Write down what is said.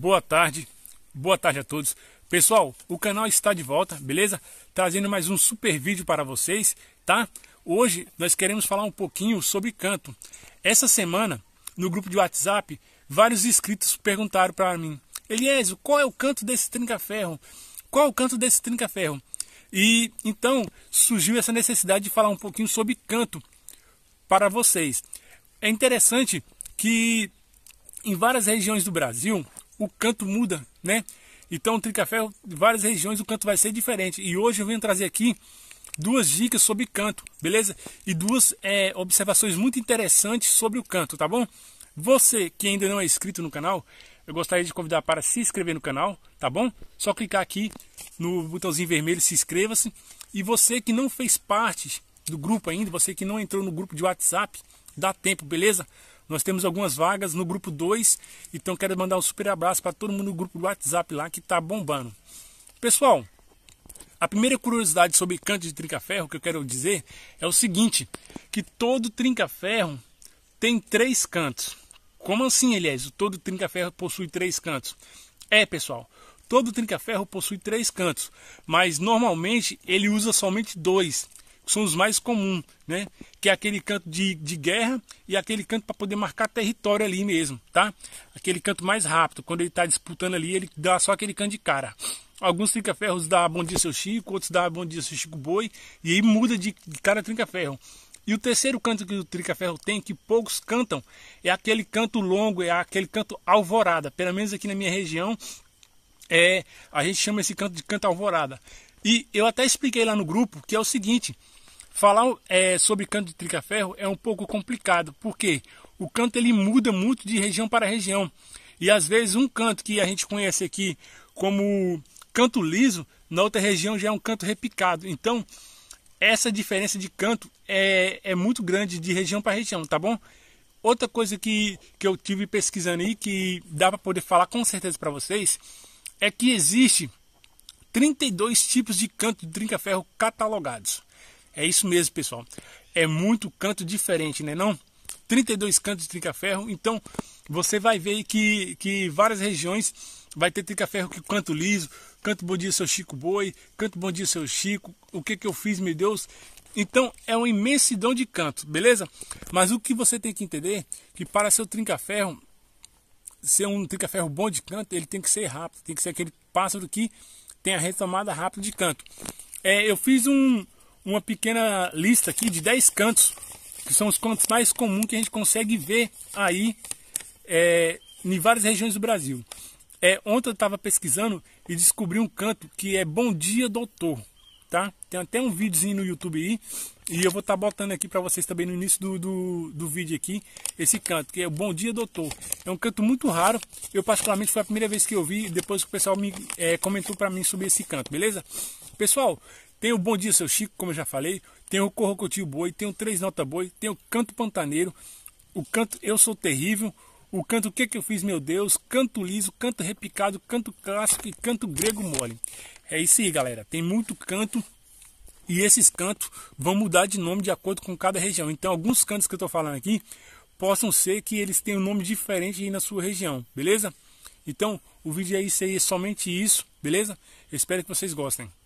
boa tarde, boa tarde a todos. Pessoal, o canal está de volta, beleza? Trazendo mais um super vídeo para vocês, tá? Hoje nós queremos falar um pouquinho sobre canto. Essa semana, no grupo de WhatsApp, vários inscritos perguntaram para mim: Eliésio, qual é o canto desse trinca-ferro? Qual é o canto desse trinca-ferro? E então surgiu essa necessidade de falar um pouquinho sobre canto para vocês. É interessante que em várias regiões do Brasil o canto muda, né? Então, o Tricaferro, várias regiões o canto vai ser diferente. E hoje eu venho trazer aqui duas dicas sobre canto, beleza? E duas é, observações muito interessantes sobre o canto, tá bom? Você que ainda não é inscrito no canal, eu gostaria de convidar para se inscrever no canal, tá bom? Só clicar aqui no botãozinho vermelho, se inscreva-se. E você que não fez parte do grupo ainda, você que não entrou no grupo de WhatsApp, dá tempo, beleza? Nós temos algumas vagas no grupo 2, então quero mandar um super abraço para todo mundo no grupo do WhatsApp lá que está bombando. Pessoal, a primeira curiosidade sobre canto de trinca-ferro que eu quero dizer é o seguinte, que todo trinca-ferro tem três cantos. Como assim, Elias? Todo trinca-ferro possui três cantos? É, pessoal. Todo trinca-ferro possui três cantos, mas normalmente ele usa somente dois são os mais comuns, né? Que é aquele canto de, de guerra e aquele canto para poder marcar território ali mesmo, tá? Aquele canto mais rápido, quando ele está disputando ali, ele dá só aquele canto de cara. Alguns trinca-ferros dá bom dia seu Chico, outros dá bom dia seu Chico Boi, e aí muda de, de cara trinca-ferro. E o terceiro canto que o trinca-ferro tem, que poucos cantam, é aquele canto longo, é aquele canto alvorada. Pelo menos aqui na minha região, é, a gente chama esse canto de canto alvorada. E eu até expliquei lá no grupo que é o seguinte: Falar é, sobre canto de tricaferro é um pouco complicado, porque o canto ele muda muito de região para região. E às vezes um canto que a gente conhece aqui como canto liso, na outra região já é um canto repicado. Então, essa diferença de canto é, é muito grande de região para região, tá bom? Outra coisa que, que eu tive pesquisando aí, que dá para poder falar com certeza para vocês, é que existe 32 tipos de canto de trinca-ferro catalogados. É isso mesmo, pessoal. É muito canto diferente, né não? 32 cantos de trinca-ferro, então você vai ver que, que várias regiões vai ter trinca-ferro que canto liso, canto bom dia seu Chico Boi, canto bom dia seu Chico, o que que eu fiz, meu Deus? Então é uma imensidão de canto, beleza? Mas o que você tem que entender é que para seu trinca-ferro ser um trinca-ferro bom de canto, ele tem que ser rápido, tem que ser aquele pássaro que tem a retomada rápida de canto. É, eu fiz um, uma pequena lista aqui de 10 cantos, que são os cantos mais comuns que a gente consegue ver aí é, em várias regiões do Brasil. É, ontem eu estava pesquisando e descobri um canto que é Bom Dia Doutor, tá? Tem até um videozinho no YouTube aí e eu vou estar tá botando aqui para vocês também no início do, do, do, vídeo aqui esse canto, que é o Bom Dia Doutor. É um canto muito raro, eu particularmente foi a primeira vez que eu vi depois que o pessoal me é, comentou para mim sobre esse canto, beleza? Pessoal, tem o Bom Dia Seu Chico, como eu já falei, tem o Corrocotio Boi, tem o Três Nota Boi, tem o Canto Pantaneiro, o Canto Eu Sou Terrível, o Canto O Que Que Eu Fiz Meu Deus, Canto Liso, Canto Repicado, Canto Clássico e Canto Grego Mole. É isso aí, galera. Tem muito canto e esses cantos vão mudar de nome de acordo com cada região. Então, alguns cantos que eu estou falando aqui possam ser que eles tenham um nome diferente aí na sua região, beleza? Então, o vídeo é isso aí, é somente isso, beleza? espero que vocês gostem.